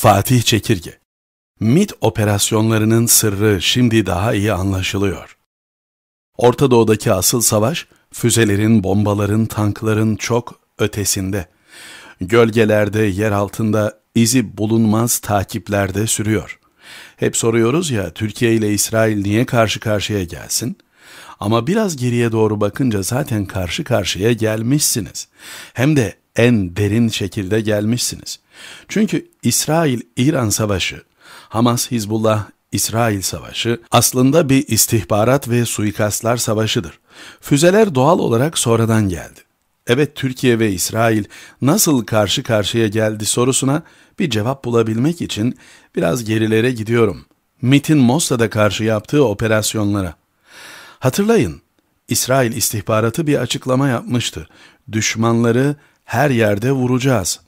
Fatih Çekirge MIT operasyonlarının sırrı şimdi daha iyi anlaşılıyor. Orta Doğu'daki asıl savaş, füzelerin, bombaların, tankların çok ötesinde. Gölgelerde, yer altında, izi bulunmaz takiplerde sürüyor. Hep soruyoruz ya, Türkiye ile İsrail niye karşı karşıya gelsin? Ama biraz geriye doğru bakınca zaten karşı karşıya gelmişsiniz. Hem de en derin şekilde gelmişsiniz. Çünkü İsrail-İran savaşı, Hamas-Hizbullah İsrail Savaşı aslında bir istihbarat ve suikastlar savaşıdır. Füzeler doğal olarak sonradan geldi. Evet Türkiye ve İsrail nasıl karşı karşıya geldi sorusuna bir cevap bulabilmek için biraz gerilere gidiyorum. MIT'in Mossad'a karşı yaptığı operasyonlara. Hatırlayın, İsrail istihbaratı bir açıklama yapmıştı. Düşmanları her yerde vuracağız.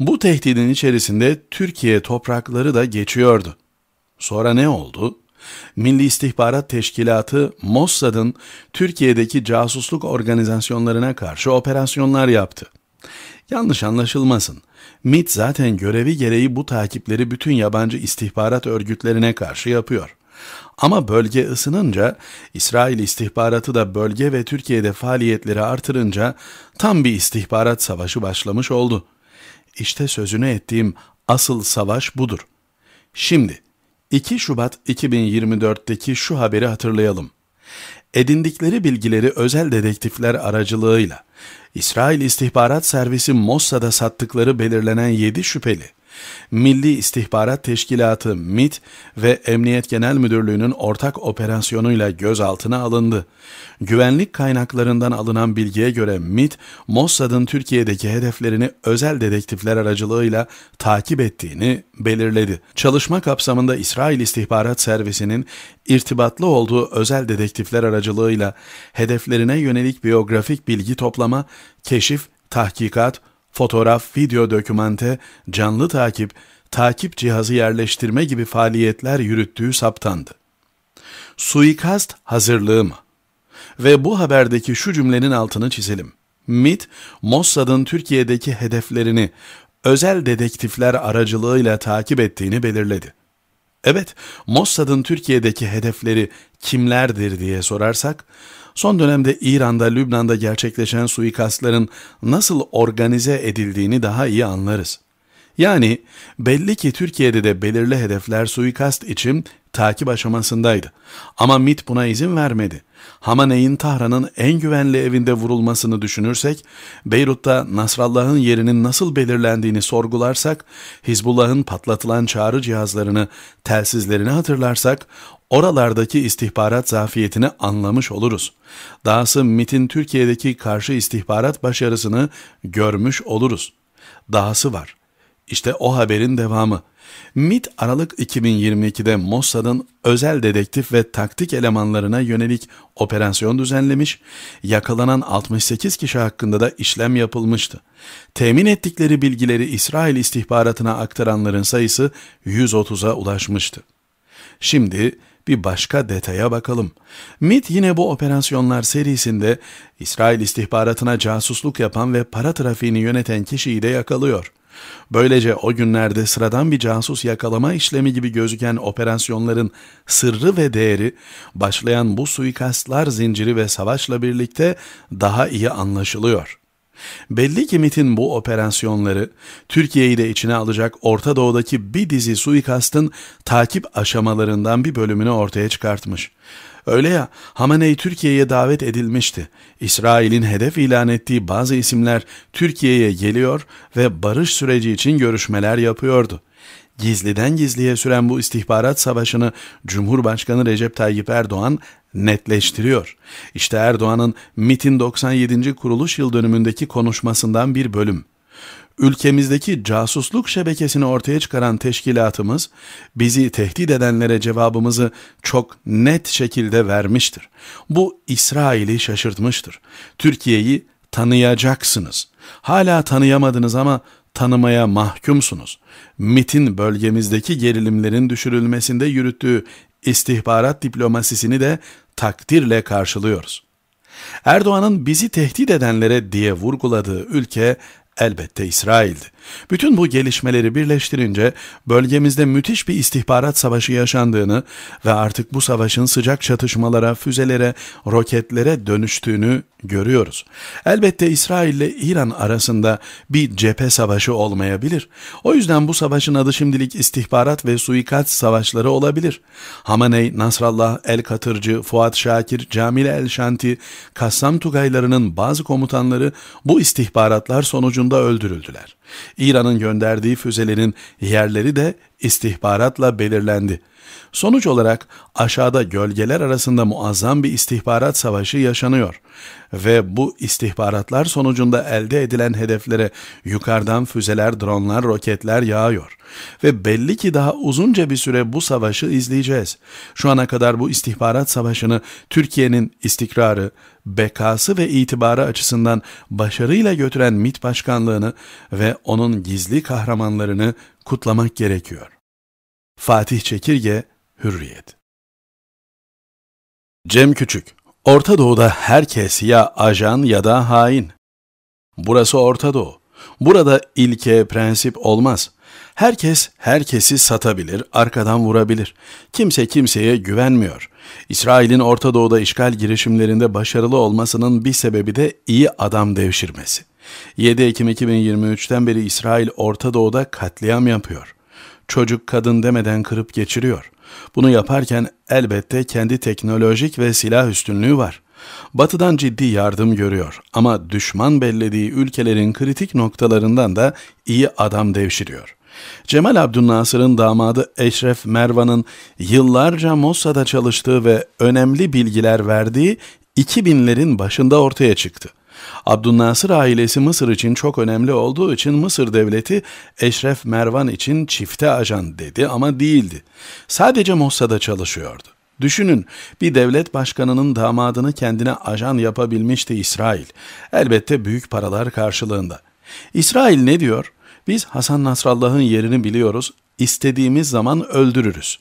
Bu tehdidin içerisinde Türkiye toprakları da geçiyordu. Sonra ne oldu? Milli İstihbarat Teşkilatı Mossad'ın Türkiye'deki casusluk organizasyonlarına karşı operasyonlar yaptı. Yanlış anlaşılmasın. MIT zaten görevi gereği bu takipleri bütün yabancı istihbarat örgütlerine karşı yapıyor. Ama bölge ısınınca, İsrail istihbaratı da bölge ve Türkiye'de faaliyetleri artırınca tam bir istihbarat savaşı başlamış oldu. İşte sözünü ettiğim asıl savaş budur. Şimdi 2 Şubat 2024'teki şu haberi hatırlayalım. Edindikleri bilgileri özel dedektifler aracılığıyla İsrail İstihbarat Servisi Mossad'a sattıkları belirlenen 7 şüpheli Milli İstihbarat Teşkilatı MIT ve Emniyet Genel Müdürlüğü'nün ortak operasyonuyla gözaltına alındı. Güvenlik kaynaklarından alınan bilgiye göre MIT, Mossad'ın Türkiye'deki hedeflerini özel dedektifler aracılığıyla takip ettiğini belirledi. Çalışma kapsamında İsrail İstihbarat Servisi'nin irtibatlı olduğu özel dedektifler aracılığıyla hedeflerine yönelik biyografik bilgi toplama, keşif, tahkikat, fotoğraf, video dokümante, canlı takip, takip cihazı yerleştirme gibi faaliyetler yürüttüğü saptandı. Suikast hazırlığı mı? Ve bu haberdeki şu cümlenin altını çizelim. MIT, Mossad'ın Türkiye'deki hedeflerini özel dedektifler aracılığıyla takip ettiğini belirledi. Evet, Mossad'ın Türkiye'deki hedefleri kimlerdir diye sorarsak, son dönemde İran'da, Lübnan'da gerçekleşen suikastların nasıl organize edildiğini daha iyi anlarız. Yani belli ki Türkiye'de de belirli hedefler suikast için takip aşamasındaydı. Ama MIT buna izin vermedi. Hamaneyin Tahran'ın en güvenli evinde vurulmasını düşünürsek, Beyrut'ta Nasrallah'ın yerinin nasıl belirlendiğini sorgularsak, Hizbullah'ın patlatılan çağrı cihazlarını, telsizlerini hatırlarsak, oralardaki istihbarat zafiyetini anlamış oluruz. Dahası MIT'in Türkiye'deki karşı istihbarat başarısını görmüş oluruz. Dahası var.'' İşte o haberin devamı. MIT Aralık 2022'de Mossad'ın özel dedektif ve taktik elemanlarına yönelik operasyon düzenlemiş, yakalanan 68 kişi hakkında da işlem yapılmıştı. Temin ettikleri bilgileri İsrail istihbaratına aktaranların sayısı 130'a ulaşmıştı. Şimdi bir başka detaya bakalım. MIT yine bu operasyonlar serisinde İsrail istihbaratına casusluk yapan ve para trafiğini yöneten kişiyi de yakalıyor. Böylece o günlerde sıradan bir casus yakalama işlemi gibi gözüken operasyonların sırrı ve değeri, başlayan bu suikastlar zinciri ve savaşla birlikte daha iyi anlaşılıyor.'' Belli ki MIT'in bu operasyonları Türkiye'yi de içine alacak Orta Doğu'daki bir dizi suikastın takip aşamalarından bir bölümünü ortaya çıkartmış. Öyle ya Hamaney Türkiye'ye davet edilmişti. İsrail'in hedef ilan ettiği bazı isimler Türkiye'ye geliyor ve barış süreci için görüşmeler yapıyordu.'' Gizliden gizliye süren bu istihbarat savaşını Cumhurbaşkanı Recep Tayyip Erdoğan netleştiriyor. İşte Erdoğan'ın MIT'in 97. kuruluş yıl dönümündeki konuşmasından bir bölüm. Ülkemizdeki casusluk şebekesini ortaya çıkaran teşkilatımız bizi tehdit edenlere cevabımızı çok net şekilde vermiştir. Bu İsrail'i şaşırtmıştır. Türkiye'yi tanıyacaksınız. Hala tanıyamadınız ama tanımaya mahkumsunuz. MIT'in bölgemizdeki gerilimlerin düşürülmesinde yürüttüğü istihbarat diplomasisini de takdirle karşılıyoruz. Erdoğan'ın bizi tehdit edenlere diye vurguladığı ülke elbette İsrail'di. Bütün bu gelişmeleri birleştirince bölgemizde müthiş bir istihbarat savaşı yaşandığını ve artık bu savaşın sıcak çatışmalara, füzelere, roketlere dönüştüğünü görüyoruz. Elbette İsrail ile İran arasında bir cephe savaşı olmayabilir. O yüzden bu savaşın adı şimdilik istihbarat ve suikast savaşları olabilir. Hamaney, Nasrallah, El Katırcı, Fuat Şakir, Camil El Şanti, Kassam Tugaylarının bazı komutanları bu istihbaratlar sonucunda öldürüldüler. İran'ın gönderdiği füzelerin yerleri de istihbaratla belirlendi.'' Sonuç olarak aşağıda gölgeler arasında muazzam bir istihbarat savaşı yaşanıyor ve bu istihbaratlar sonucunda elde edilen hedeflere yukarıdan füzeler, dronlar, roketler yağıyor ve belli ki daha uzunca bir süre bu savaşı izleyeceğiz. Şu ana kadar bu istihbarat savaşını Türkiye'nin istikrarı, bekası ve itibarı açısından başarıyla götüren Mit başkanlığını ve onun gizli kahramanlarını kutlamak gerekiyor. Fatih Çekirge Hürriyet Cem Küçük Orta Doğu'da herkes ya ajan ya da hain. Burası Orta Doğu. Burada ilke, prensip olmaz. Herkes herkesi satabilir, arkadan vurabilir. Kimse kimseye güvenmiyor. İsrail'in Orta Doğu'da işgal girişimlerinde başarılı olmasının bir sebebi de iyi adam devşirmesi. 7 Ekim 2023'ten beri İsrail Orta Doğu'da katliam yapıyor. Çocuk kadın demeden kırıp geçiriyor. Bunu yaparken elbette kendi teknolojik ve silah üstünlüğü var. Batı'dan ciddi yardım görüyor ama düşman bellediği ülkelerin kritik noktalarından da iyi adam devşiriyor. Cemal Abdülnasır'ın damadı Eşref Mervan'ın yıllarca Mossad'a çalıştığı ve önemli bilgiler verdiği 2000'lerin başında ortaya çıktı. Abdülnasır ailesi Mısır için çok önemli olduğu için Mısır devleti Eşref Mervan için çifte ajan dedi ama değildi. Sadece Mossad'da çalışıyordu. Düşünün bir devlet başkanının damadını kendine ajan yapabilmişti İsrail. Elbette büyük paralar karşılığında. İsrail ne diyor? Biz Hasan Nasrallah'ın yerini biliyoruz, istediğimiz zaman öldürürüz.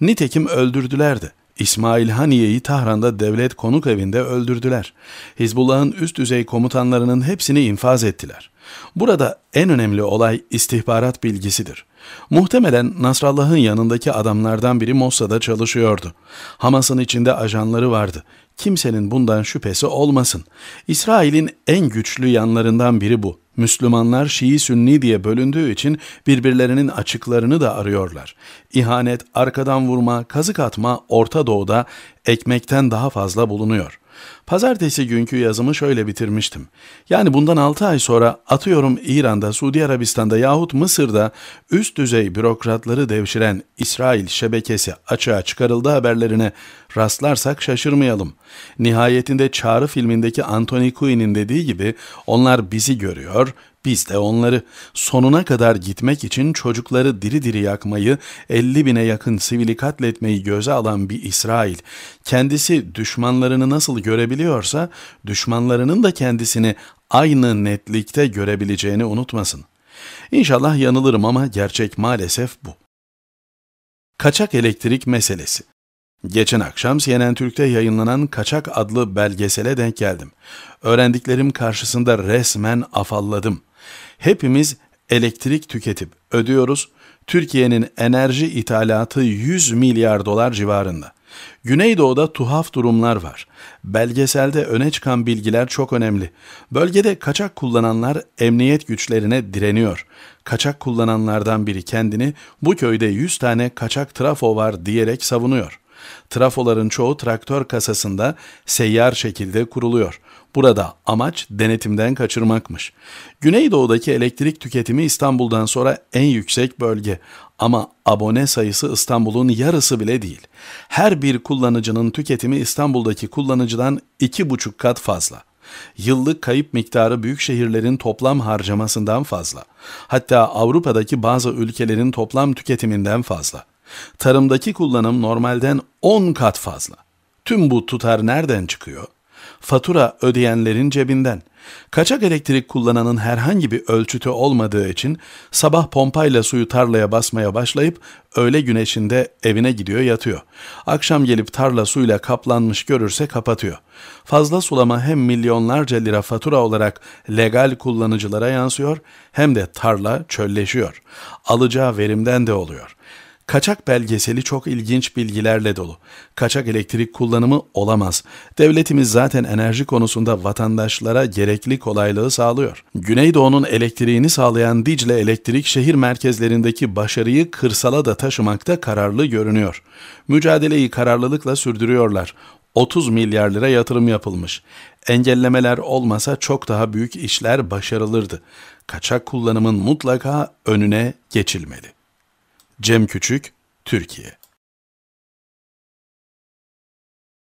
Nitekim öldürdüler de. İsmail Haniye'yi Tahran'da devlet konuk evinde öldürdüler. Hizbullah'ın üst düzey komutanlarının hepsini infaz ettiler. Burada en önemli olay istihbarat bilgisidir. Muhtemelen Nasrallah'ın yanındaki adamlardan biri Mossada çalışıyordu. Hamas'ın içinde ajanları vardı. Kimsenin bundan şüphesi olmasın. İsrail'in en güçlü yanlarından biri bu. Müslümanlar Şii Sünni diye bölündüğü için birbirlerinin açıklarını da arıyorlar. İhanet, arkadan vurma, kazık atma Orta Doğu'da ekmekten daha fazla bulunuyor. Pazartesi günkü yazımı şöyle bitirmiştim. Yani bundan 6 ay sonra atıyorum İran'da, Suudi Arabistan'da yahut Mısır'da üst düzey bürokratları devşiren İsrail şebekesi açığa çıkarıldı haberlerine rastlarsak şaşırmayalım. Nihayetinde Çağrı filmindeki Anthony Quinn'in dediği gibi onlar bizi görüyor, biz de onları sonuna kadar gitmek için çocukları diri diri yakmayı, 50 bine yakın sivili katletmeyi göze alan bir İsrail, kendisi düşmanlarını nasıl görebiliyorsa, düşmanlarının da kendisini aynı netlikte görebileceğini unutmasın. İnşallah yanılırım ama gerçek maalesef bu. Kaçak elektrik meselesi. Geçen akşam CNN Türk'te yayınlanan Kaçak adlı belgesele denk geldim. Öğrendiklerim karşısında resmen afalladım. Hepimiz elektrik tüketip ödüyoruz. Türkiye'nin enerji ithalatı 100 milyar dolar civarında. Güneydoğu'da tuhaf durumlar var. Belgeselde öne çıkan bilgiler çok önemli. Bölgede kaçak kullananlar emniyet güçlerine direniyor. Kaçak kullananlardan biri kendini bu köyde 100 tane kaçak trafo var diyerek savunuyor. Trafoların çoğu traktör kasasında seyyar şekilde kuruluyor. Burada amaç denetimden kaçırmakmış. Güneydoğu'daki elektrik tüketimi İstanbul'dan sonra en yüksek bölge ama abone sayısı İstanbul'un yarısı bile değil. Her bir kullanıcının tüketimi İstanbul'daki kullanıcıdan 2,5 kat fazla. Yıllık kayıp miktarı büyük şehirlerin toplam harcamasından fazla. Hatta Avrupa'daki bazı ülkelerin toplam tüketiminden fazla. Tarımdaki kullanım normalden 10 kat fazla. Tüm bu tutar nereden çıkıyor? Fatura ödeyenlerin cebinden. Kaçak elektrik kullananın herhangi bir ölçütü olmadığı için sabah pompayla suyu tarlaya basmaya başlayıp öğle güneşinde evine gidiyor yatıyor. Akşam gelip tarla suyla kaplanmış görürse kapatıyor. Fazla sulama hem milyonlarca lira fatura olarak legal kullanıcılara yansıyor hem de tarla çölleşiyor. Alacağı verimden de oluyor. Kaçak belgeseli çok ilginç bilgilerle dolu. Kaçak elektrik kullanımı olamaz. Devletimiz zaten enerji konusunda vatandaşlara gerekli kolaylığı sağlıyor. Güneydoğu'nun elektriğini sağlayan Dicle Elektrik şehir merkezlerindeki başarıyı kırsala da taşımakta kararlı görünüyor. Mücadeleyi kararlılıkla sürdürüyorlar. 30 milyar lira yatırım yapılmış. Engellemeler olmasa çok daha büyük işler başarılırdı. Kaçak kullanımın mutlaka önüne geçilmeli. Cem Küçük, Türkiye